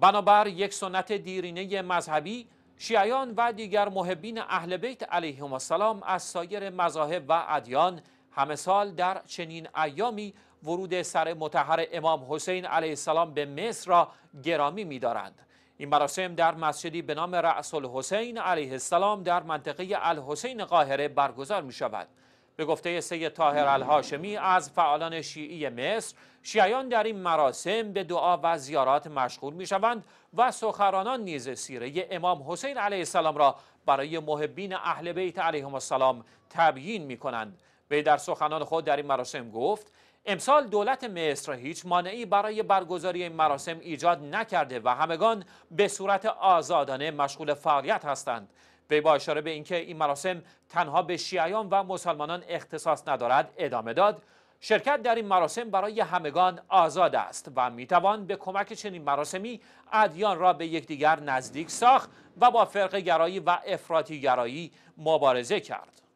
بنابر یک سنت دیرینه مذهبی شیعیان و دیگر محبین اهل بیت علیهم السلام از سایر مذاهب و ادیان همه سال در چنین ایامی ورود سر متحر امام حسین علیه السلام به مصر را گرامی می‌دارند. این مراسم در مسجدی به نام رأس الحسین علیه السلام در منطقه الحسین قاهره برگزار می شود. به گفته سید طاهر الهاشمی از فعالان شیعی مصر شیعیان در این مراسم به دعا و زیارات مشغول می شوند و سخرانان نیز سیره امام حسین علیه السلام را برای محبین اهل بیت علیهم السلام تبیین می کنند وی در سخنان خود در این مراسم گفت امسال دولت مصر هیچ مانعی برای برگزاری این مراسم ایجاد نکرده و همگان به صورت آزادانه مشغول فعالیت هستند وی با اشاره به اینکه این مراسم تنها به شیعیان و مسلمانان اختصاص ندارد ادامه داد شرکت در این مراسم برای همگان آزاد است و میتوان به کمک چنین مراسمی ادیان را به یکدیگر نزدیک ساخت و با فرق گرایی و افراطی گرایی مبارزه کرد